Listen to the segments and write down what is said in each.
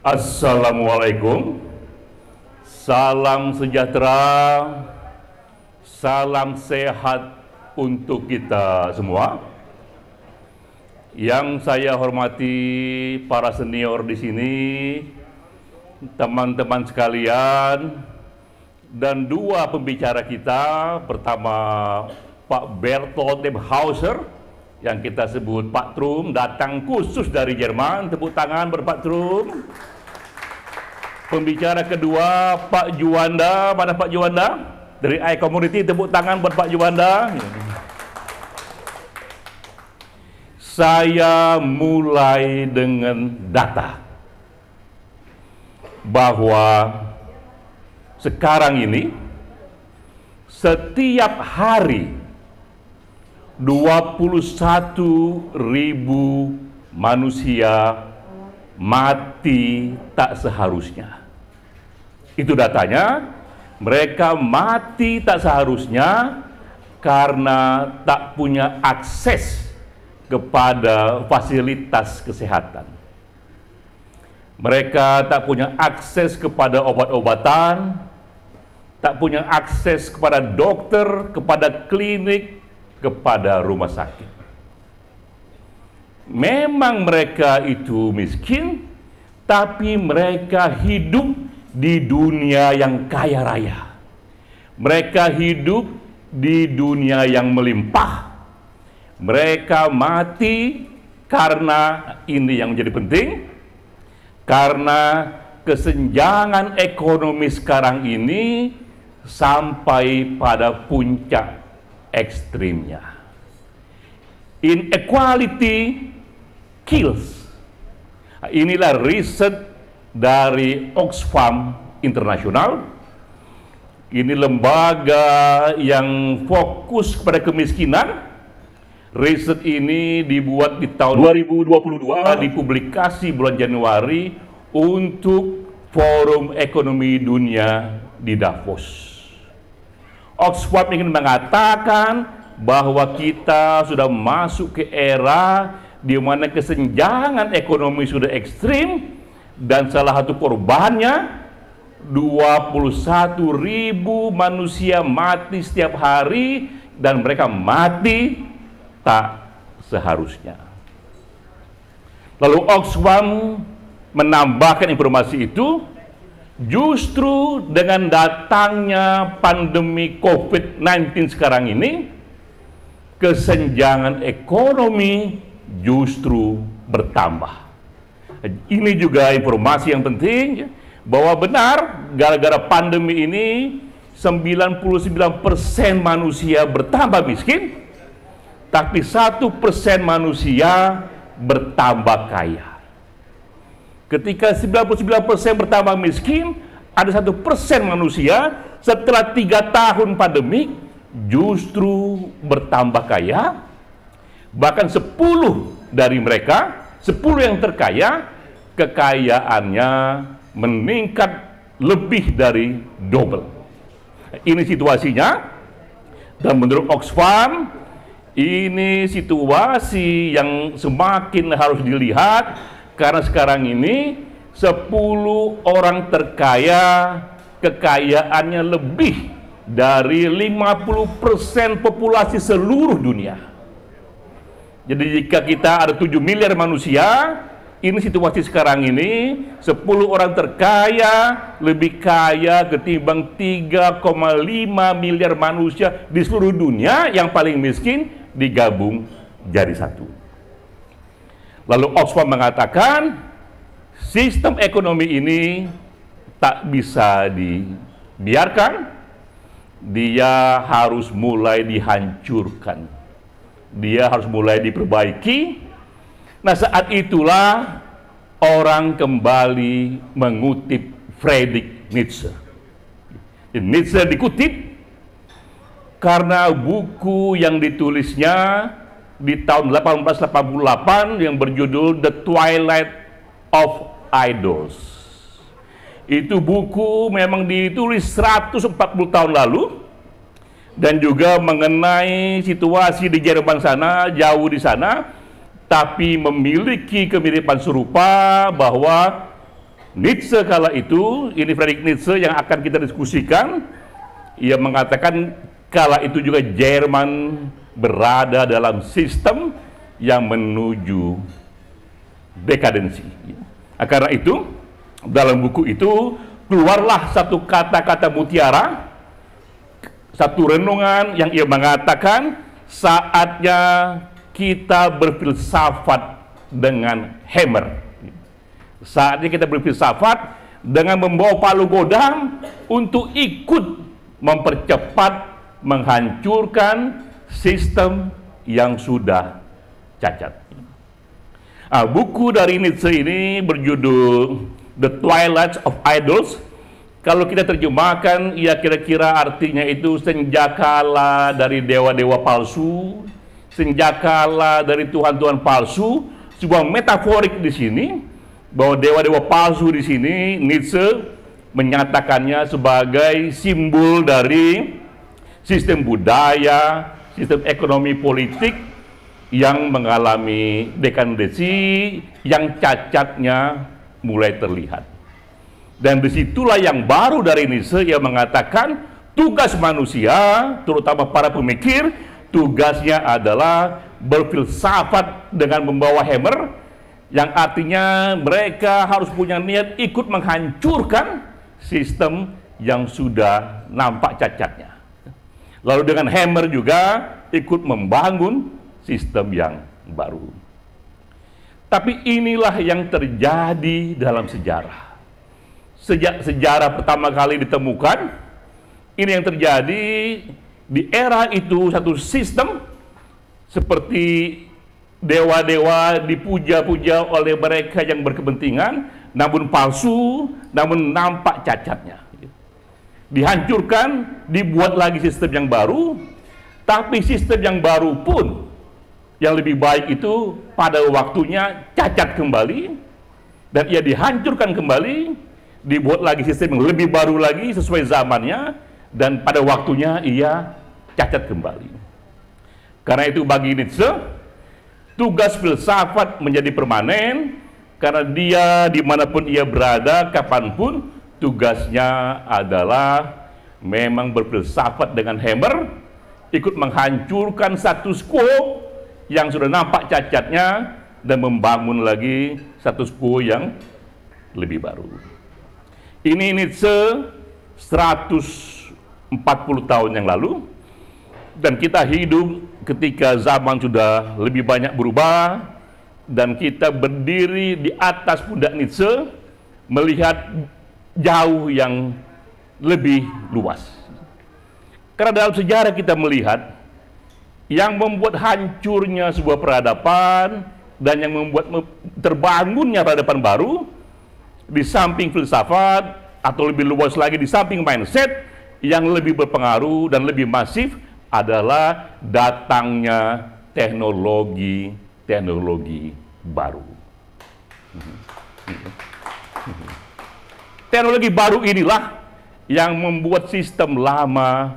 Assalamualaikum Salam sejahtera Salam sehat untuk kita semua Yang saya hormati para senior di sini Teman-teman sekalian Dan dua pembicara kita Pertama Pak Bertolt Hauser yang kita sebut Pak Trum datang khusus dari Jerman tepuk tangan Trum. pembicara kedua Pak Juanda pada Pak Juanda dari I Community tepuk tangan buat Pak Juanda saya mulai dengan data bahwa sekarang ini setiap hari 21 ribu manusia mati tak seharusnya. Itu datanya, mereka mati tak seharusnya karena tak punya akses kepada fasilitas kesehatan. Mereka tak punya akses kepada obat-obatan, tak punya akses kepada dokter, kepada klinik, kepada rumah sakit. Memang mereka itu miskin, tapi mereka hidup di dunia yang kaya raya. Mereka hidup di dunia yang melimpah. Mereka mati karena ini yang menjadi penting, karena kesenjangan ekonomi sekarang ini sampai pada puncak ekstrimnya. Inequality kills. Nah, inilah riset dari Oxfam Internasional. Ini lembaga yang fokus kepada kemiskinan. Riset ini dibuat di tahun 2022, dipublikasi bulan Januari untuk Forum Ekonomi Dunia di Davos. Oxford ingin mengatakan bahwa kita sudah masuk ke era di mana kesenjangan ekonomi sudah ekstrim dan salah satu korbannya 21 ribu manusia mati setiap hari dan mereka mati tak seharusnya. Lalu Oxfam menambahkan informasi itu justru dengan datangnya pandemi COVID-19 sekarang ini, kesenjangan ekonomi justru bertambah. Ini juga informasi yang penting ya, bahwa benar gara-gara pandemi ini 99% manusia bertambah miskin, tapi satu persen manusia bertambah kaya. Ketika 99% bertambah miskin, ada satu persen manusia setelah tiga tahun pandemik justru bertambah kaya. Bahkan 10 dari mereka, 10 yang terkaya, kekayaannya meningkat lebih dari double. Ini situasinya. Dan menurut Oxfam, ini situasi yang semakin harus dilihat karena sekarang ini 10 orang terkaya kekayaannya lebih dari 50% populasi seluruh dunia. Jadi jika kita ada 7 miliar manusia, ini situasi sekarang ini 10 orang terkaya lebih kaya ketimbang 3,5 miliar manusia di seluruh dunia yang paling miskin digabung jadi satu. Lalu Oxford mengatakan sistem ekonomi ini tak bisa dibiarkan. Dia harus mulai dihancurkan. Dia harus mulai diperbaiki. Nah, saat itulah orang kembali mengutip Friedrich Nietzsche. Nietzsche dikutip karena buku yang ditulisnya di tahun 1888 yang berjudul The Twilight of Idols. Itu buku memang ditulis 140 tahun lalu dan juga mengenai situasi di Jerman sana, jauh di sana, tapi memiliki kemiripan serupa bahwa Nietzsche kala itu, ini Friedrich Nietzsche yang akan kita diskusikan, ia mengatakan kala itu juga Jerman berada dalam sistem yang menuju dekadensi. Nah, karena itu, dalam buku itu keluarlah satu kata-kata mutiara, satu renungan yang ia mengatakan saatnya kita berfilsafat dengan hammer. Saatnya kita berfilsafat dengan membawa palu godam untuk ikut mempercepat, menghancurkan, sistem yang sudah cacat. Nah, buku dari Nietzsche ini berjudul The Twilight of Idols. Kalau kita terjemahkan, ya kira-kira artinya itu senjakala dari dewa-dewa palsu, senjakala dari tuhan-tuhan palsu. Sebuah metaforik di sini bahwa dewa-dewa palsu di sini Nietzsche menyatakannya sebagai simbol dari sistem budaya, sistem ekonomi politik yang mengalami dekandesi yang cacatnya mulai terlihat. Dan disitulah yang baru dari Nietzsche yang mengatakan tugas manusia, terutama para pemikir, tugasnya adalah berfilsafat dengan membawa hammer, yang artinya mereka harus punya niat ikut menghancurkan sistem yang sudah nampak cacatnya. Lalu dengan Hammer juga ikut membangun sistem yang baru. Tapi inilah yang terjadi dalam sejarah. Sejak sejarah pertama kali ditemukan, ini yang terjadi di era itu satu sistem seperti dewa-dewa dipuja-puja oleh mereka yang berkepentingan, namun palsu, namun nampak cacatnya dihancurkan, dibuat lagi sistem yang baru, tapi sistem yang baru pun yang lebih baik itu pada waktunya cacat kembali dan ia dihancurkan kembali, dibuat lagi sistem yang lebih baru lagi sesuai zamannya dan pada waktunya ia cacat kembali. Karena itu bagi Nietzsche, tugas filsafat menjadi permanen karena dia dimanapun ia berada, kapanpun, tugasnya adalah memang berfilsafat dengan hammer, ikut menghancurkan satu quo yang sudah nampak cacatnya dan membangun lagi satu quo yang lebih baru. Ini Nietzsche 140 tahun yang lalu dan kita hidup ketika zaman sudah lebih banyak berubah dan kita berdiri di atas pundak Nietzsche melihat jauh yang lebih luas. Karena dalam sejarah kita melihat yang membuat hancurnya sebuah peradaban dan yang membuat terbangunnya peradaban baru di samping filsafat atau lebih luas lagi di samping mindset yang lebih berpengaruh dan lebih masif adalah datangnya teknologi-teknologi baru. Mm-hmm. Teknologi baru inilah yang membuat sistem lama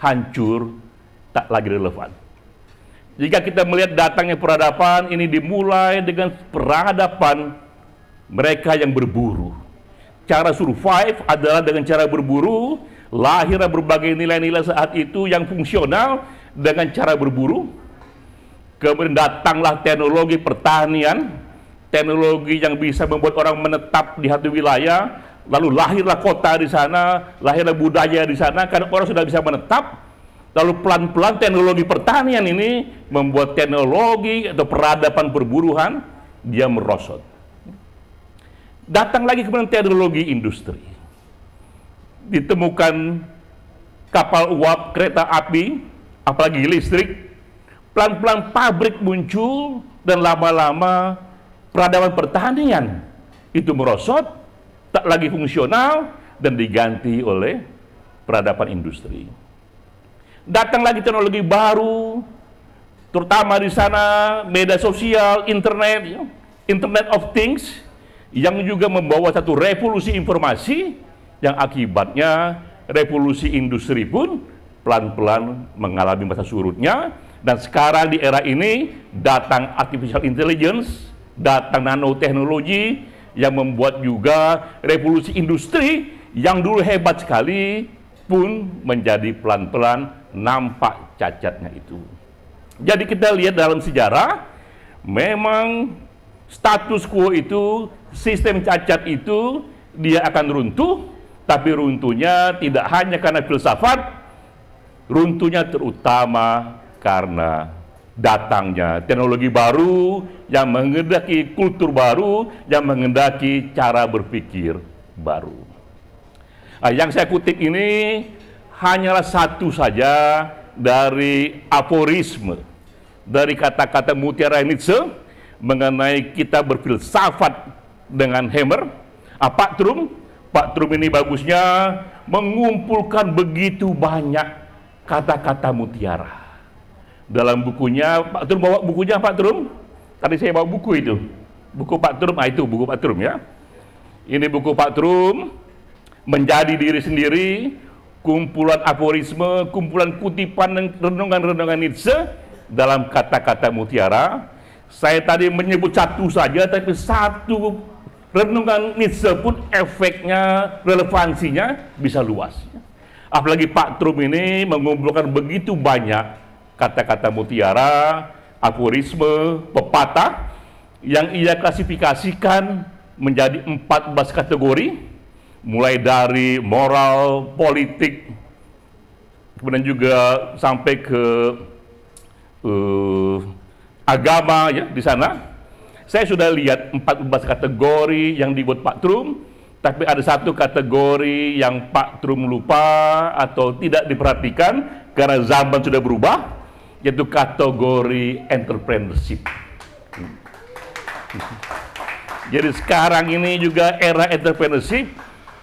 hancur tak lagi relevan. Jika kita melihat datangnya peradaban ini dimulai dengan peradaban mereka yang berburu. Cara survive adalah dengan cara berburu, Lahirnya berbagai nilai-nilai saat itu yang fungsional dengan cara berburu. Kemudian datanglah teknologi pertanian, teknologi yang bisa membuat orang menetap di satu wilayah, lalu lahirlah kota di sana, lahirlah budaya di sana, karena orang sudah bisa menetap, lalu pelan-pelan teknologi pertanian ini membuat teknologi atau peradaban perburuhan, dia merosot. Datang lagi kemudian teknologi industri. Ditemukan kapal uap, kereta api, apalagi listrik, pelan-pelan pabrik muncul, dan lama-lama peradaban pertanian itu merosot, tak lagi fungsional dan diganti oleh peradaban industri. Datang lagi teknologi baru, terutama di sana media sosial, internet, ya, internet of things yang juga membawa satu revolusi informasi yang akibatnya revolusi industri pun pelan-pelan mengalami masa surutnya dan sekarang di era ini datang artificial intelligence, datang nanoteknologi, yang membuat juga revolusi industri yang dulu hebat sekali pun menjadi pelan-pelan nampak cacatnya itu. Jadi kita lihat dalam sejarah memang status quo itu, sistem cacat itu dia akan runtuh, tapi runtuhnya tidak hanya karena filsafat, runtuhnya terutama karena datangnya teknologi baru yang mengendaki kultur baru yang mengendaki cara berpikir baru. Nah, yang saya kutip ini hanyalah satu saja dari aforisme dari kata-kata mutiara Nietzsche mengenai kita berfilsafat dengan hammer, apa ah, Pak Trum ini bagusnya mengumpulkan begitu banyak kata-kata mutiara dalam bukunya Pak Trum bawa bukunya Pak Trum tadi saya bawa buku itu buku Pak Trum ah itu buku Pak Trum ya ini buku Pak Trum menjadi diri sendiri kumpulan aforisme kumpulan kutipan dan renungan-renungan Nietzsche dalam kata-kata mutiara saya tadi menyebut satu saja tapi satu renungan Nietzsche pun efeknya relevansinya bisa luas apalagi Pak Trum ini mengumpulkan begitu banyak kata-kata mutiara, aforisme, pepatah yang ia klasifikasikan menjadi 14 kategori mulai dari moral, politik, kemudian juga sampai ke uh, agama ya di sana. Saya sudah lihat 14 kategori yang dibuat Pak Trum, tapi ada satu kategori yang Pak Trum lupa atau tidak diperhatikan karena zaman sudah berubah, yaitu kategori entrepreneurship. Jadi sekarang ini juga era entrepreneurship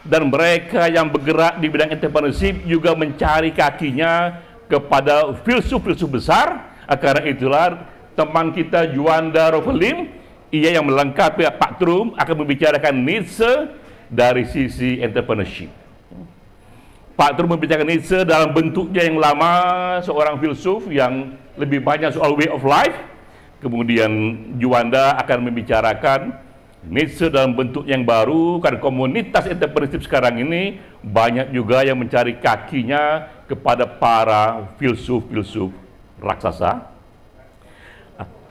dan mereka yang bergerak di bidang entrepreneurship juga mencari kakinya kepada filsuf-filsuf besar. Nah, karena itulah teman kita Juanda Rovelim, ia yang melengkapi Pak Trum akan membicarakan Nietzsche dari sisi entrepreneurship. Pak Tur membicarakan Nietzsche dalam bentuknya yang lama, seorang filsuf yang lebih banyak soal way of life. Kemudian Juanda akan membicarakan Nietzsche dalam bentuk yang baru, karena komunitas entrepreneurship sekarang ini banyak juga yang mencari kakinya kepada para filsuf-filsuf raksasa.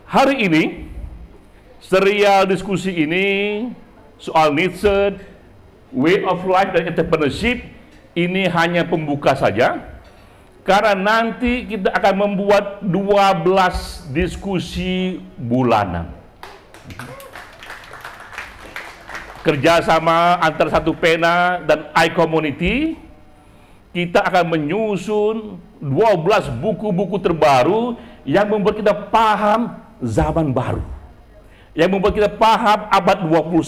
Hari ini, serial diskusi ini soal Nietzsche, way of life dan entrepreneurship ini hanya pembuka saja karena nanti kita akan membuat 12 diskusi bulanan kerjasama antar satu pena dan iCommunity kita akan menyusun 12 buku-buku terbaru yang membuat kita paham zaman baru yang membuat kita paham abad 21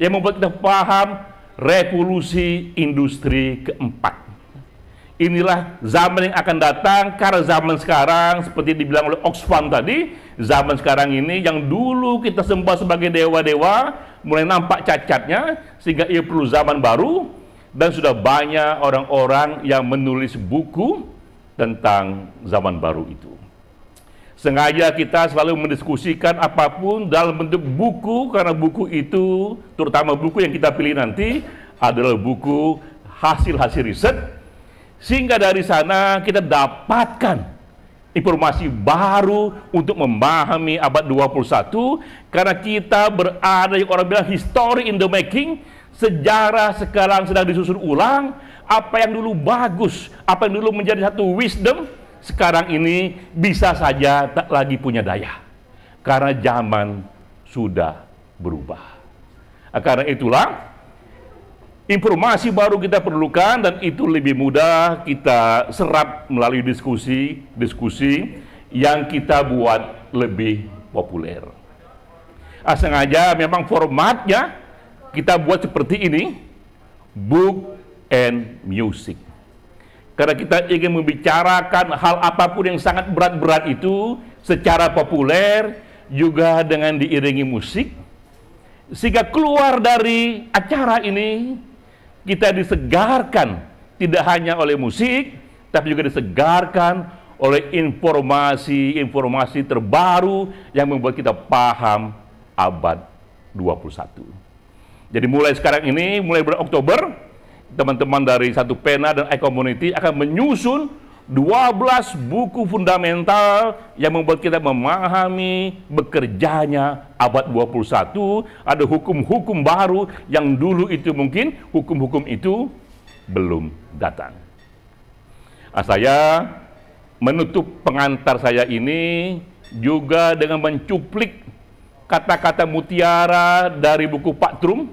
yang membuat kita paham revolusi industri keempat. Inilah zaman yang akan datang karena zaman sekarang seperti dibilang oleh Oxfam tadi, zaman sekarang ini yang dulu kita sembah sebagai dewa-dewa mulai nampak cacatnya sehingga ia perlu zaman baru dan sudah banyak orang-orang yang menulis buku tentang zaman baru itu. Sengaja kita selalu mendiskusikan apapun dalam bentuk buku, karena buku itu, terutama buku yang kita pilih nanti, adalah buku hasil-hasil riset, sehingga dari sana kita dapatkan informasi baru untuk memahami abad 21, karena kita berada, yang orang bilang, history in the making, sejarah sekarang sedang disusun ulang, apa yang dulu bagus, apa yang dulu menjadi satu wisdom, sekarang ini bisa saja tak lagi punya daya. Karena zaman sudah berubah. Nah, karena itulah informasi baru kita perlukan dan itu lebih mudah kita serap melalui diskusi, diskusi yang kita buat lebih populer. Nah, sengaja memang formatnya kita buat seperti ini, book and music. Karena kita ingin membicarakan hal apapun yang sangat berat-berat itu secara populer, juga dengan diiringi musik. Sehingga keluar dari acara ini, kita disegarkan tidak hanya oleh musik, tapi juga disegarkan oleh informasi-informasi terbaru yang membuat kita paham abad 21. Jadi mulai sekarang ini, mulai bulan Oktober, teman-teman dari Satu Pena dan e-community akan menyusun 12 buku fundamental yang membuat kita memahami bekerjanya abad 21, ada hukum-hukum baru yang dulu itu mungkin hukum-hukum itu belum datang. Nah, saya menutup pengantar saya ini juga dengan mencuplik kata-kata mutiara dari buku Pak Trum.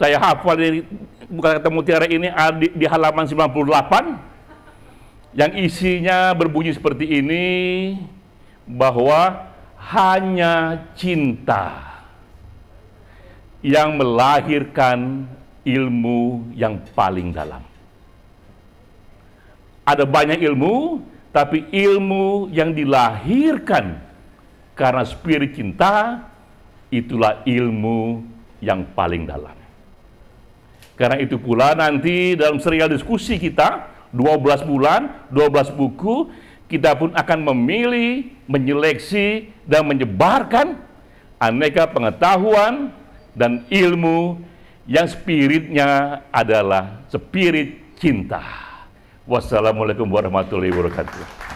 Saya hafal dari bukan kata mutiara ini ah, di, di halaman 98 yang isinya berbunyi seperti ini bahwa hanya cinta yang melahirkan ilmu yang paling dalam. Ada banyak ilmu, tapi ilmu yang dilahirkan karena spirit cinta itulah ilmu yang paling dalam. Karena itu pula nanti dalam serial diskusi kita 12 bulan, 12 buku, kita pun akan memilih, menyeleksi dan menyebarkan aneka pengetahuan dan ilmu yang spiritnya adalah spirit cinta. Wassalamualaikum warahmatullahi wabarakatuh.